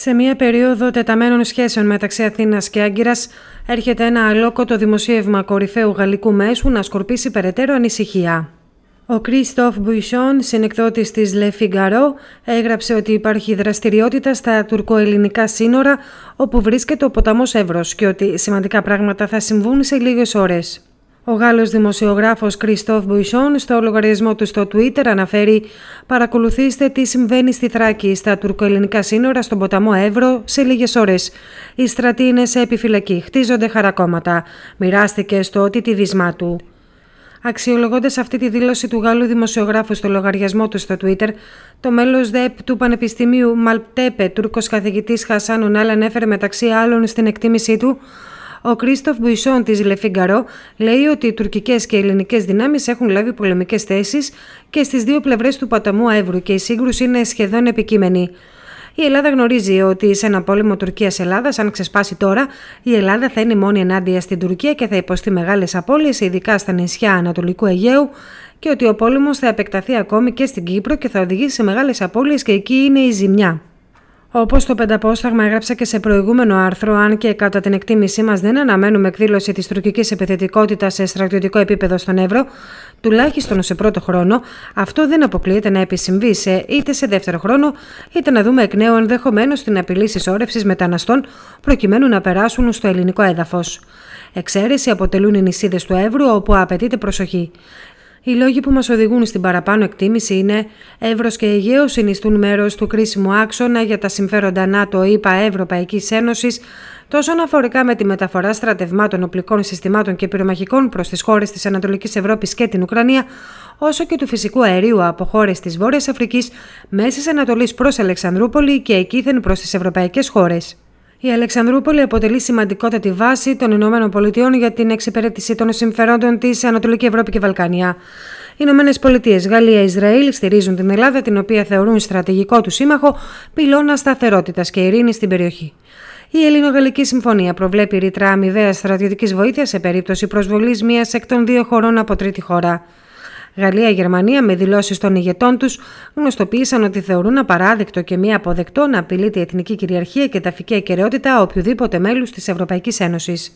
Σε μια περίοδο τεταμένων σχέσεων μεταξύ Αθήνας και Άγκυρας, έρχεται ένα αλόκοτο δημοσίευμα κορυφαίου γαλλικού μέσου να σκορπίσει περαιτέρω ανησυχία. Ο Κρίστοφ Μπουισόν, συνεκδότη της Le Figaro, έγραψε ότι υπάρχει δραστηριότητα στα τουρκοελληνικά σύνορα όπου βρίσκεται ο ποταμός Εύρος και ότι σημαντικά πράγματα θα συμβούν σε λίγες ώρες. Ο Γάλλος δημοσιογράφος Κριστόφ Μπουισόν στο λογαριασμό του στο Twitter αναφέρει «Παρακολουθήστε τι συμβαίνει στη Θράκη, στα τουρκοελληνικά σύνορα, στον ποταμό Εύρο, σε λίγες ώρες. Οι στρατοί είναι σε επιφυλακή, χτίζονται χαρακόμματα». Μοιράστηκε στο ότι τη του. Αξιολογώντας αυτή τη δήλωση του Γάλλου δημοσιογράφου στο λογαριασμό του στο Twitter, το μέλος ΔΕΠ του Πανεπιστημίου Μαλπτέπε, Τούρκος καθηγητής Χασάνου Νάλ, ανέφερε μεταξύ άλλων στην εκτίμησή του ο Κρίστοφ Μπουισόν τη Λεφιγκαρό λέει ότι οι τουρκικές και ελληνικές δυνάμεις έχουν λάβει πολεμικές θέσεις και στις δύο πλευρές του ποταμού Αεύρου και η σύγκρουση είναι σχεδόν επικείμενη. Η Ελλάδα γνωρίζει ότι σε ένα πόλεμο Τουρκία-Ελλάδα, αν ξεσπάσει τώρα, η Ελλάδα θα είναι μόνη ενάντια στην Τουρκία και θα υποστεί μεγάλες απώλειες, ειδικά στα νησιά Ανατολικού Αιγαίου, και ότι ο πόλεμος θα επεκταθεί ακόμη και στην Κύπρο και θα οδηγήσει σε μεγάλες απώλειες και εκεί είναι η ζημιά. Όπως το Πενταπόσταγμα έγραψε και σε προηγούμενο άρθρο, αν και κατά την εκτίμησή μας δεν αναμένουμε εκδήλωση της τουρκικής επιθετικότητας σε στρατιωτικό επίπεδο στον Εύρο, τουλάχιστον σε πρώτο χρόνο, αυτό δεν αποκλείεται να επισυμβεί σε είτε σε δεύτερο χρόνο, είτε να δούμε εκ νέου ενδεχομένως την απειλή συσσόρευσης μεταναστών προκειμένου να περάσουν στο ελληνικό έδαφος. Εξαίρεση αποτελούν οι νησίδες του Εύρου, όπου απαιτείται προσοχή. Οι λόγοι που μας οδηγούν στην παραπάνω εκτίμηση είναι Εύρος και Αιγαίος συνιστούν μέρος του κρίσιμου άξονα για τα συμφέροντα ΝΑΤΟ ΕΠΑ Ευρωπαϊκής Ένωσης τόσο αναφορικά με τη μεταφορά στρατευμάτων, οπλικών συστημάτων και πυρομαχικών προς τις χώρες της Ανατολικής Ευρώπης και την Ουκρανία, όσο και του φυσικού αερίου από χώρες της Βόρειας Αφρικής, Μέση Ανατολής προς Αλεξανδρούπολη και εκείθεν προς τις ευρωπαϊκές χώρες. Η Αλεξανδρούπολη αποτελεί σημαντικότατη βάση των Ηνωμένων Πολιτειών για την εξυπηρέτηση των συμφερόντων της Ανατολική Ευρώπη και Βαλκάνια. Οι Ηνωμένες Πολιτείες, Γαλλία, Ισραήλ στηρίζουν την Ελλάδα, την οποία θεωρούν στρατηγικό του σύμμαχο, πυλώνα σταθερότητας και ειρήνη στην περιοχή. Η Ελληνογαλλική Συμφωνία προβλέπει ρήτρα αμοιβαία στρατιωτικής βοήθειας σε περίπτωση προσβολής μία εκ των δύο χωρών από τρίτη χώρα. Γαλλία-Γερμανία με δηλώσεις των ηγετών τους γνωστοποίησαν ότι θεωρούν απαράδεκτο και μη αποδεκτό να απειλείται η εθνική κυριαρχία και ταφική αικαιρεότητα οποιοδήποτε μέλους της Ευρωπαϊκής Ένωσης.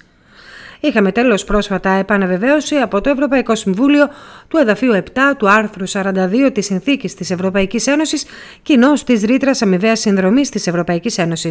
Είχαμε τέλος πρόσφατα επαναβεβαίωση από το Ευρωπαϊκό Συμβούλιο του εδαφείου 7 του άρθρου 42 της Συνθήκης της Ευρωπαϊκής Ένωσης, κοινώ της ρήτρας αμοιβαίας συνδρομής της Ευρωπαϊκής Ένωσης.